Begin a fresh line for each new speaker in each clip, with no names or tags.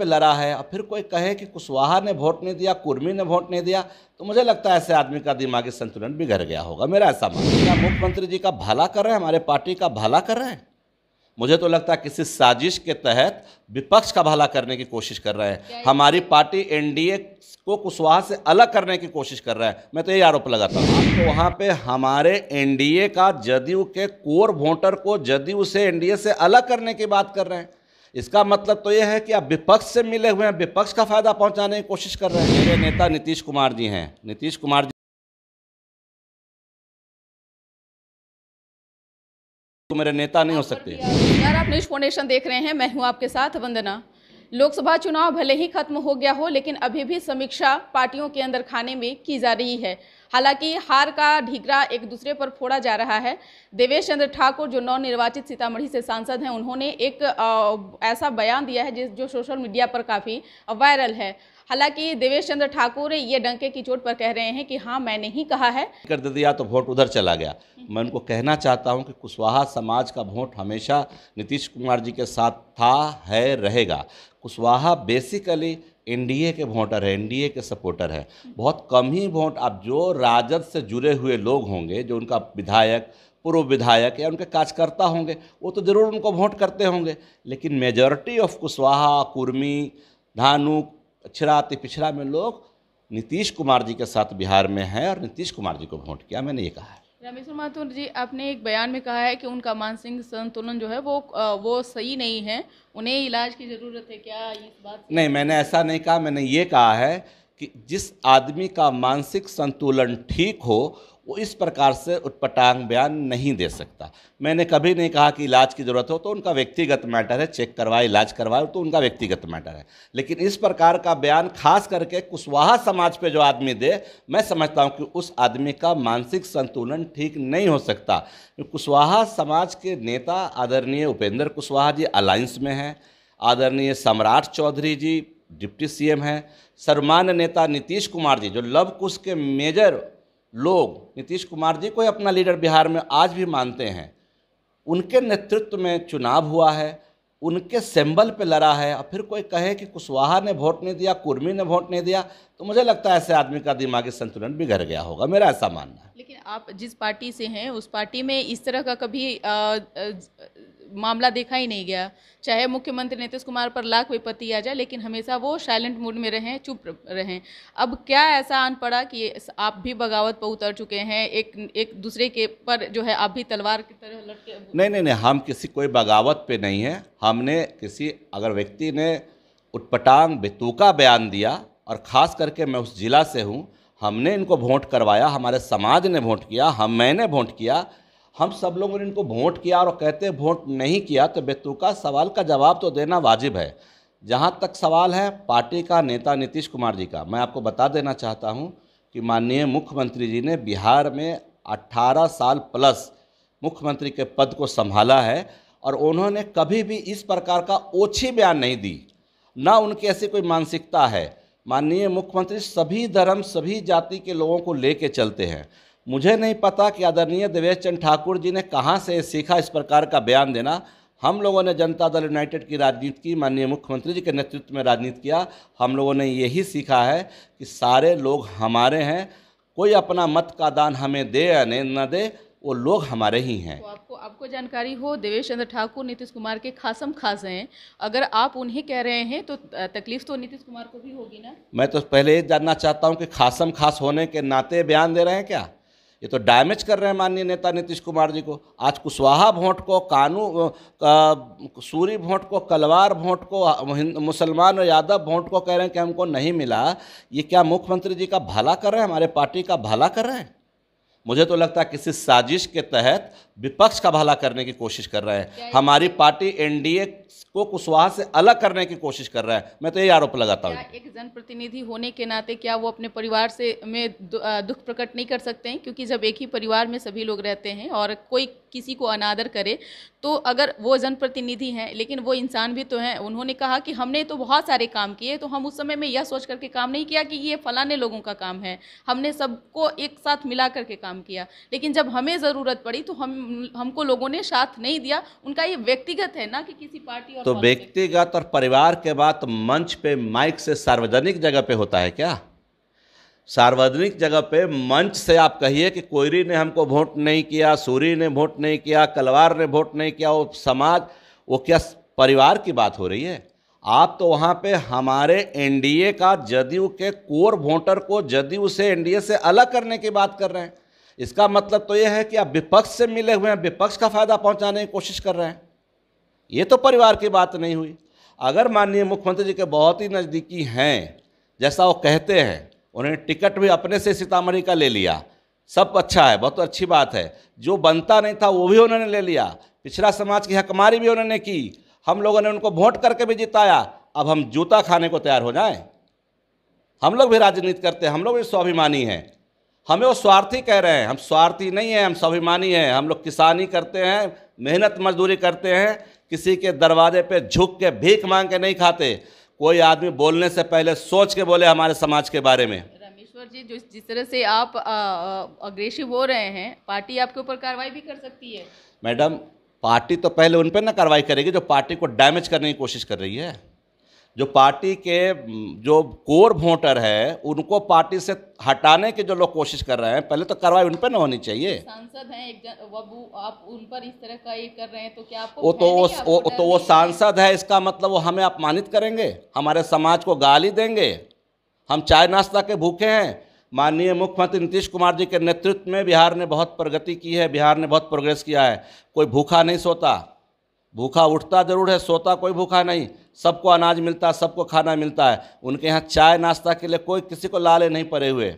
पे लड़ा है और फिर कोई कहे कि कुशवाहा ने वोट नहीं दिया कुर्मी ने वोट नहीं दिया तो मुझे लगता है ऐसे आदमी का दिमागी संतुलन बिगड़ गया होगा मेरा ऐसा मानना क्या मुख्यमंत्री जी का भला कर रहे हैं हमारे पार्टी का भला कर रहे हैं मुझे तो लगता है किसी साजिश के तहत विपक्ष का भला करने की कोशिश कर रहे हैं हमारी पार्टी एनडीए को कुशवाहा से अलग करने की कोशिश कर रहा है मैं तो यही आरोप लगाता हूँ तो वहाँ पे हमारे एनडीए का जदयू के कोर वोटर को जदयू से एनडीए से अलग करने की बात कर रहे हैं इसका मतलब तो यह है कि आप विपक्ष से मिले हुए हैं विपक्ष का फायदा पहुंचाने की कोशिश कर रहे हैं मेरे नेता नीतीश कुमार जी हैं नीतीश कुमार जी तो मेरे नेता नहीं हो सकते
यार आप न्यूज फाउंडेशन देख रहे हैं मैं हूं आपके साथ वंदना लोकसभा चुनाव भले ही खत्म हो गया हो लेकिन अभी भी समीक्षा पार्टियों के अंदर खाने में की जा रही है हालांकि हार का ढीगरा एक दूसरे पर फोड़ा जा रहा है देवेश चंद्र ठाकुर जो नवनिर्वाचित सीतामढ़ी से सांसद हैं उन्होंने एक आ, ऐसा बयान दिया है जिस जो सोशल मीडिया पर काफ़ी वायरल है हालांकि देवेश चंद्र ठाकुर ये डंके की चोट पर कह रहे हैं कि हाँ मैंने ही कहा है
कर दिया तो वोट उधर चला गया मैं उनको कहना चाहता हूँ कि कुशवाहा समाज का वोट हमेशा नीतीश कुमार जी के साथ था है रहेगा कुशवाहा बेसिकली एनडीए के वोटर है एनडीए के सपोर्टर है बहुत कम ही वोट अब जो राजद से जुड़े हुए लोग होंगे जो उनका विधायक पूर्व विधायक या उनके कार्यकर्ता होंगे वो तो ज़रूर उनको वोट करते होंगे लेकिन मेजॉरिटी ऑफ कुशवाहा कुर्मी धानुक अति पिछड़ा में लोग नीतीश कुमार जी के साथ बिहार में हैं और नीतीश कुमार जी को वोट किया मैंने ये कहा है
रामेश्वर माथुर जी आपने एक बयान में कहा है कि उनका मानसिक संतुलन जो है वो वो सही नहीं है उन्हें इलाज की ज़रूरत है क्या इस बात
नहीं मैंने ऐसा नहीं कहा मैंने ये कहा है कि जिस आदमी का मानसिक संतुलन ठीक हो वो इस प्रकार से उत्पटांग बयान नहीं दे सकता मैंने कभी नहीं कहा कि इलाज की ज़रूरत हो तो उनका व्यक्तिगत मैटर है चेक करवाए इलाज करवाए तो उनका व्यक्तिगत मैटर है लेकिन इस प्रकार का बयान खास करके कुशवाहा समाज पे जो आदमी दे मैं समझता हूँ कि उस आदमी का मानसिक संतुलन ठीक नहीं हो सकता कुशवाहा समाज के नेता आदरणीय उपेंद्र कुशवाहा जी अलायंस में हैं आदरणीय सम्राट चौधरी जी डिप्टी सीएम हैं सर्वमान्य नेता नीतीश कुमार जी जो लव कुश के मेजर लोग नीतीश कुमार जी को अपना लीडर बिहार में आज भी मानते हैं उनके नेतृत्व में चुनाव हुआ है उनके सिंबल पे लड़ा है और फिर कोई कहे कि कुशवाहा ने वोट नहीं दिया कुर्मी ने वोट नहीं दिया तो मुझे लगता है ऐसे आदमी का दिमागी संतुलन बिगड़ गया होगा मेरा ऐसा मानना है
लेकिन आप जिस पार्टी से हैं उस पार्टी में इस तरह का कभी आ, मामला देखा ही नहीं गया चाहे मुख्यमंत्री नीतीश कुमार पर लाख विपत्ति आ जाए लेकिन हमेशा वो साइलेंट मूड में रहें चुप रहें अब क्या ऐसा आन पड़ा कि आप भी बगावत पर उतर चुके हैं एक एक दूसरे के पर जो है आप भी तलवार की तरह लटके
नहीं नहीं नहीं हम किसी कोई बगावत पे नहीं है हमने किसी अगर व्यक्ति ने उटपटांग बेतुका बयान दिया और ख़ास करके मैं उस जिला से हूँ हमने इनको वोट करवाया हमारे समाज ने वोट किया हम मैंने वोट किया हम सब लोगों ने इनको वोट किया और कहते हैं वोट नहीं किया तो बेतुका सवाल का जवाब तो देना वाजिब है जहाँ तक सवाल है पार्टी का नेता नीतीश कुमार जी का मैं आपको बता देना चाहता हूँ कि माननीय मुख्यमंत्री जी ने बिहार में 18 साल प्लस मुख्यमंत्री के पद को संभाला है और उन्होंने कभी भी इस प्रकार का ओछी बयान नहीं दी ना उनकी ऐसी कोई मानसिकता है माननीय मुख्यमंत्री सभी धर्म सभी जाति के लोगों को ले चलते हैं मुझे नहीं पता कि आदरणीय देवेश चंद ठाकुर जी ने कहाँ से सीखा इस प्रकार का बयान देना हम लोगों ने जनता दल यूनाइटेड की राजनीति की माननीय मुख्यमंत्री जी के नेतृत्व में राजनीति किया हम लोगों ने यही सीखा है कि सारे लोग हमारे हैं कोई अपना मत का दान हमें दे या नहीं न दे वो लोग हमारे ही हैं तो आपको
आपको जानकारी हो देवेश चंद्र ठाकुर नीतीश कुमार के खासम खास हैं अगर आप उन्हें कह रहे हैं तो तकलीफ तो नीतीश कुमार को भी होगी ना
मैं तो पहले ये जानना चाहता हूँ कि खासम खास होने के नाते बयान दे रहे हैं क्या ये तो डैमेज कर रहे हैं माननीय नेता नीतीश कुमार जी को आज कुशवाहा भोंट को कानू सूरी भोंट को कलवार भोट को मुसलमान और यादव भोंट को कह रहे हैं कि हमको नहीं मिला ये क्या मुख्यमंत्री जी का भला कर रहे हैं हमारे पार्टी का भला कर रहे हैं मुझे तो लगता है किसी साजिश के तहत विपक्ष का भला करने की कोशिश कर रहे हैं हमारी पार्टी एनडीए को कुशवाहा से अलग करने की कोशिश कर रहा है मैं तो यही आरोप लगाता हूँ
एक जनप्रतिनिधि होने के नाते क्या वो अपने परिवार से में दुख प्रकट नहीं कर सकते हैं क्योंकि जब एक ही परिवार में सभी लोग रहते हैं और कोई किसी को अनादर करे तो अगर वो जनप्रतिनिधि हैं लेकिन वो इंसान भी तो हैं उन्होंने कहा कि हमने तो बहुत सारे काम किए तो हम उस समय में यह सोच करके काम नहीं किया कि ये फलाने लोगों का काम है हमने सबको एक साथ मिला करके काम किया लेकिन जब हमें ज़रूरत पड़ी तो हम हमको लोगों ने साथ नहीं दिया उनका ये व्यक्तिगत है ना कि किसी पार्टी पार्टी और तो
व्यक्तिगत और परिवार के बाद मंच पे माइक से सार्वजनिक जगह पे होता है क्या सार्वजनिक जगह पे मंच से आप कहिए कि कोयरी ने हमको वोट नहीं किया सूरी ने वोट नहीं किया कलवार ने वोट नहीं किया वो समाज वो क्या परिवार की बात हो रही है आप तो वहाँ पे हमारे एनडीए का जदयू के कोर वोटर को जदयू से एनडीए से अलग करने की बात कर रहे हैं इसका मतलब तो यह है कि आप विपक्ष से मिले हुए हैं विपक्ष का फायदा पहुंचाने की कोशिश कर रहे हैं ये तो परिवार की बात नहीं हुई अगर माननीय मुख्यमंत्री जी के बहुत ही नज़दीकी हैं जैसा वो कहते हैं उन्होंने टिकट भी अपने से सीतामढ़ी का ले लिया सब अच्छा है बहुत अच्छी बात है जो बनता नहीं था वो भी उन्होंने ले लिया पिछड़ा समाज की हकमारी भी उन्होंने की हम लोगों ने उनको वोट करके भी जिताया अब हम जूता खाने को तैयार हो जाएं हम लोग भी राजनीति करते हैं हम लोग भी स्वाभिमानी हैं हमें वो स्वार्थी कह रहे हैं हम स्वार्थी नहीं हैं हम स्वाभिमानी हैं हम लोग किसानी करते हैं मेहनत मजदूरी करते हैं किसी के दरवाजे पे झुक के भीख मांग के नहीं खाते कोई आदमी बोलने से पहले सोच के बोले हमारे समाज के बारे में
रामेश्वर जी जो जिस तरह से आप अग्रेसिव हो रहे हैं पार्टी आपके ऊपर कार्रवाई भी कर सकती है
मैडम पार्टी तो पहले उन पर ना कार्रवाई करेगी जो पार्टी को डैमेज करने की कोशिश कर रही है जो पार्टी के जो कोर वोटर है उनको पार्टी से हटाने की जो लोग कोशिश कर रहे हैं पहले तो कार्रवाई उन पर ना होनी चाहिए सांसद
हैं एक बाबू आप उन पर इस तरह का ये कर रहे हैं तो क्या आपको वो तो वो, वो तो वो सांसद
है इसका मतलब वो हमें अपमानित करेंगे हमारे समाज को गाली देंगे हम चाय नाश्ता के भूखे हैं माननीय मुख्यमंत्री नीतीश कुमार जी के नेतृत्व में बिहार ने बहुत प्रगति की है बिहार ने बहुत प्रोग्रेस किया है कोई भूखा नहीं सोता भूखा उठता ज़रूर है सोता कोई भूखा नहीं सबको अनाज मिलता है सबको खाना मिलता है उनके यहाँ चाय नाश्ता के लिए कोई किसी को लाले नहीं पड़े हुए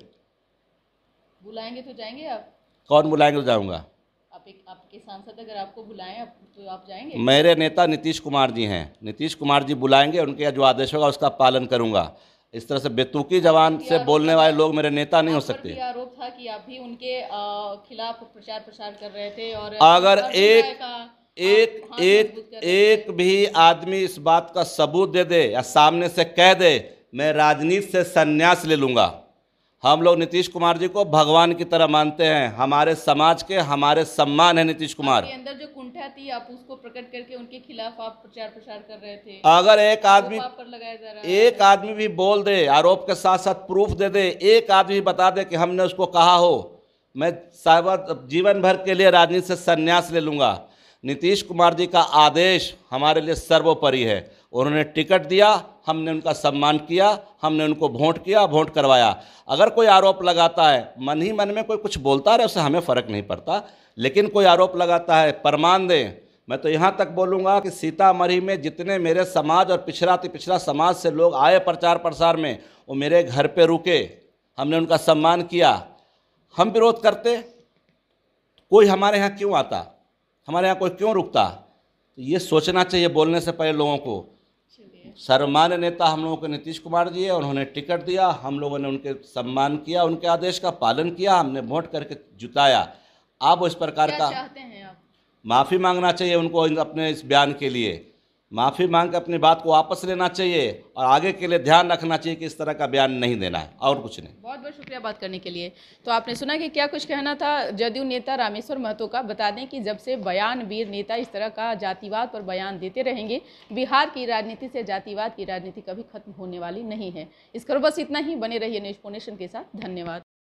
बुलाएंगे तो जाएंगे आप
कौन बुलाएंगे तो जाऊँगा
आप आपके सांसद अगर आपको बुलाएं तो आप जाएंगे मेरे
नेता नीतीश कुमार जी हैं नीतीश कुमार जी बुलाएंगे उनके जो आदेश होगा उसका पालन करूंगा इस तरह से बेतुकी जवान से बोलने वाले लोग मेरे नेता नहीं हो सकते
आरोप था कि आप भी उनके खिलाफ प्रचार प्रसार कर रहे
थे और अगर एक एक एक एक भी आदमी इस बात का सबूत दे दे या सामने से कह दे मैं राजनीति से संन्यास ले लूँगा हम लोग नीतीश कुमार जी को भगवान की तरह मानते हैं हमारे समाज के हमारे सम्मान है नीतीश कुमार आपके
अंदर जो कुंठा थी आप उसको प्रकट करके उनके खिलाफ आप प्रचार प्रसार कर रहे
थे अगर एक आदमी एक आदमी भी बोल दे आरोप के साथ साथ प्रूफ दे दे एक आदमी बता दे कि हमने उसको कहा हो मैं साहब जीवन भर के लिए राजनीति से संन्यास ले लूँगा नीतीश कुमार जी का आदेश हमारे लिए सर्वोपरि है उन्होंने टिकट दिया हमने उनका सम्मान किया हमने उनको वोट किया वोट करवाया अगर कोई आरोप लगाता है मन ही मन में कोई कुछ बोलता रहे उससे हमें फ़र्क नहीं पड़ता लेकिन कोई आरोप लगाता है प्रमाण दें मैं तो यहाँ तक बोलूँगा कि सीतामढ़ी में जितने मेरे समाज और पिछड़ा पिछड़ा समाज से लोग आए प्रचार प्रसार में वो मेरे घर पर रुके हमने उनका सम्मान किया हम विरोध करते कोई हमारे यहाँ क्यों आता हमारे यहाँ कोई क्यों रुकता तो ये सोचना चाहिए बोलने से पहले लोगों को सर्वमान्य नेता हम लोगों को नीतीश कुमार जी है उन्होंने टिकट दिया हम लोगों ने उनके सम्मान किया उनके आदेश का पालन किया हमने वोट करके जुताया आप इस प्रकार का माफ़ी मांगना चाहिए उनको अपने इस बयान के लिए माफ़ी मांग के अपनी बात को वापस लेना चाहिए और आगे के लिए ध्यान रखना चाहिए कि इस तरह का बयान नहीं देना है और कुछ नहीं
बहुत बहुत शुक्रिया बात करने के लिए तो आपने सुना कि क्या कुछ कहना था जदयू नेता रामेश्वर महतो का बता दें कि जब से बयान वीर नेता इस तरह का जातिवाद पर बयान देते रहेंगे बिहार की राजनीति से जातिवाद की राजनीति कभी खत्म होने वाली नहीं है इस करो बस इतना ही बने है न्यूज के साथ धन्यवाद